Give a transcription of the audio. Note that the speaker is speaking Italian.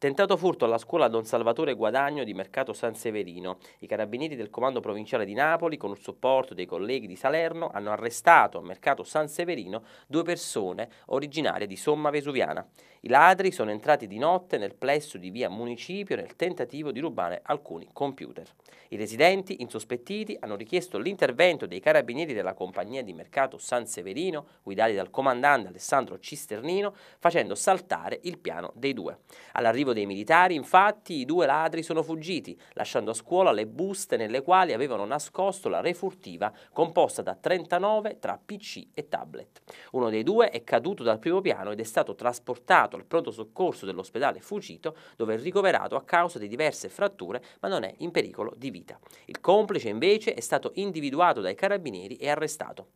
Tentato furto alla scuola Don Salvatore Guadagno di Mercato San Severino. I carabinieri del Comando Provinciale di Napoli, con il supporto dei colleghi di Salerno, hanno arrestato a Mercato San Severino due persone originarie di Somma Vesuviana. I ladri sono entrati di notte nel plesso di via Municipio nel tentativo di rubare alcuni computer. I residenti, insospettiti, hanno richiesto l'intervento dei carabinieri della compagnia di Mercato San Severino, guidati dal comandante Alessandro Cisternino, facendo saltare il piano dei due. All'arrivo l'arrivo dei militari, infatti, i due ladri sono fuggiti, lasciando a scuola le buste nelle quali avevano nascosto la refurtiva composta da 39 tra PC e tablet. Uno dei due è caduto dal primo piano ed è stato trasportato al pronto soccorso dell'ospedale Fucito, dove è ricoverato a causa di diverse fratture, ma non è in pericolo di vita. Il complice, invece, è stato individuato dai carabinieri e arrestato.